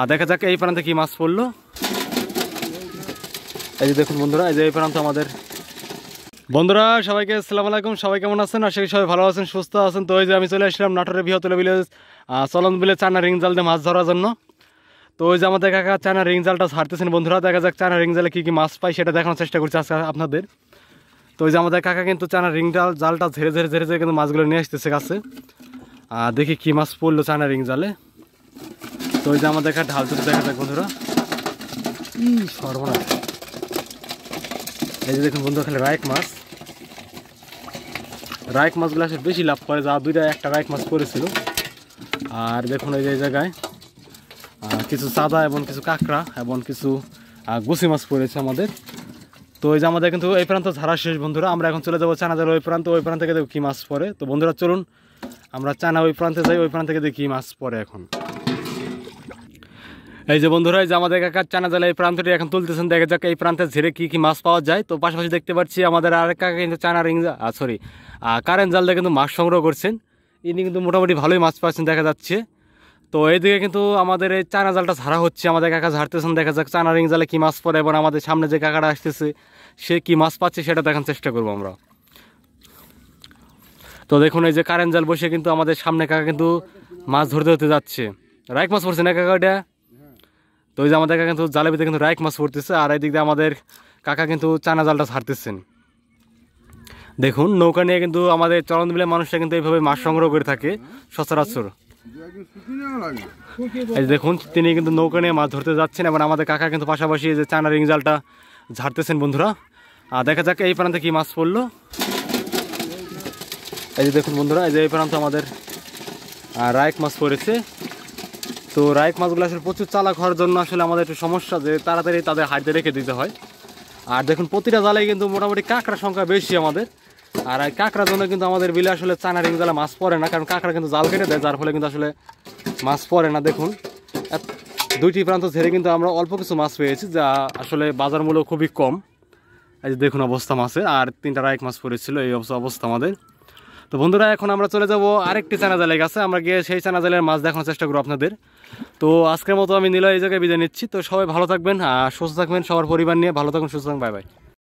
আর দেখা যাক এই প্রান্তে কি মাছ পড়লো এই যে দেখুন বন্ধুরা এই যে এই প্রান্ত আমাদের বন্ধুরা সবাইকে আসসালামু আলাইকুম সবাই কেমন আছেন আশা করি সবাই ভালো আছেন সুস্থ আছেন তো এই যে আমি চলে আসলাম নাটোরের বৃহতলা বিলে চলন বিলে চানা রিং জাল দিয়ে মাছ ধরার জন্য তো ওই যে আমাদের কাকা চানা রিং জালটা ছাড়তেছেন বন্ধুরা দেখা যাক চানা রিং জালে কী কী মাছ পাই সেটা দেখানোর চেষ্টা করছি আজকে আপনাদের তো ওই যে আমাদের কাকা কিন্তু চানা রিং জাল জালটা ঝেড়ে ঝেড়ে ঝেড়ে ঝেড়ে কিন্তু মাছগুলো নিয়ে আসতেছে কাছে দেখি কী মাছ পড়লো চানা রিং জালে তো ওই যে আমাদের একটা ঢাল তুলে দেখা যাক বন্ধুরা কি সর্বনাশ এই যে দেখুন বন্ধু এখানে রায়ক মাছ রায়ক মাছগুলো আসলে বেশি লাভ করে যা দুইটা একটা রায়ক মাছ পড়েছিল আর দেখুন এই যে জায়গায় কিছু চাঁদা এবং কিছু কাঁকড়া এবং কিছু গুসি মাছ পড়েছে আমাদের তো এই যে আমাদের কিন্তু এই প্রান্ত ঝাড়া শেষ বন্ধুরা আমরা এখন চলে যাবো চানাদের ওই প্রান্ত ওই প্রান্ত থেকে দেখো কী মাছ পরে তো বন্ধুরা চলুন আমরা চানা ওই প্রান্তে যাই ওই প্রান্ত থেকে দেখি কী মাছ পরে এখন এই যে বন্ধুরা এই যে আমাদের কাকার চানা জালে এই প্রান্তটি এখন তুলতেছেন দেখা যাক এই প্রান্তে ঝেড়ে কী কী মাছ পাওয়া যায় তো পাশাপাশি দেখতে পাচ্ছি আমাদের আরেক কাকা কিন্তু চানা রিং সরি কারেন্ট জাল দিয়ে কিন্তু মাছ সংগ্রহ করছেন ইনি কিন্তু মোটামুটি ভালোই মাছ পাচ্ছেন দেখা যাচ্ছে তো এইদিকে কিন্তু আমাদের এই চানা জালটা ঝাড়া হচ্ছে আমাদের কাকা ঝাড়তেছেন দেখা যাক চানা রিং জালে কী মাছ পড়ে এবং আমাদের সামনে যে কাকাটা আসতেছে সে কী মাছ পাচ্ছে সেটা দেখার চেষ্টা করবো আমরা তো দেখুন এই যে কারেন্ট জাল বসে কিন্তু আমাদের সামনে কাকা কিন্তু মাছ ধরতে ধরতে যাচ্ছে রাইক মাছ পড়ছে না কাকা ওটা তো ওই যে আমাদের কাকা কিন্তু জালে ভিতরে কিন্তু রায়ক মাছ পড়তেছে আর এদিক দিয়ে আমাদের কাকা কিন্তু চানা জালটা ছাড়তেছেন দেখুন নৌকা নিয়ে কিন্তু আমাদের মিলে মানুষরা কিন্তু এইভাবে মাছ সংগ্রহ করে থাকে সচরাচর এই দেখুন তিনি কিন্তু নৌকা নিয়ে মাছ ধরতে যাচ্ছেন এবং আমাদের কাকা কিন্তু পাশাপাশি যে চানা রিং জালটা ঝাড়তেছেন বন্ধুরা আর দেখা যাক এই প্রান্তে কি মাছ পড়লো এই যে দেখুন বন্ধুরা এই যে এই প্রান্তে আমাদের রায়ক মাছ পড়েছে তো রাইক মাছগুলো আসলে প্রচুর চালাক হওয়ার জন্য আসলে আমাদের একটু সমস্যা যে তাড়াতাড়ি তাদের হাইটে রেখে দিতে হয় আর দেখুন প্রতিটা জালে কিন্তু মোটামুটি কাঁকড়ার সংখ্যা বেশি আমাদের আর কাঁকড়ার জন্য কিন্তু আমাদের বিলে আসলে চানা রিং জালে মাছ পড়ে না কারণ কাঁকড়া কিন্তু জাল কেটে দেয় যার ফলে কিন্তু আসলে মাছ পড়ে না দেখুন দুইটি প্রান্ত ছেড়ে কিন্তু আমরা অল্প কিছু মাছ পেয়েছি যা আসলে বাজার মূল্য খুবই কম এই যে দেখুন অবস্থা মাছের আর তিনটা রাইক মাছ পড়েছিল এই অবস্থা অবস্থা আমাদের তো বন্ধুরা এখন আমরা চলে যাব আরেকটি চানাজালের কাছে আমরা গিয়ে সেই চানাজালের মাছ দেখানোর চেষ্টা করবো আপনাদের তো আজকের মতো আমি নীলা এই জায়গায় বিদায় নিচ্ছি তো সবাই ভালো থাকবেন সুস্থ থাকবেন সবার পরিবার নিয়ে ভালো থাকবেন সুস্থ থাকুন বাই বাই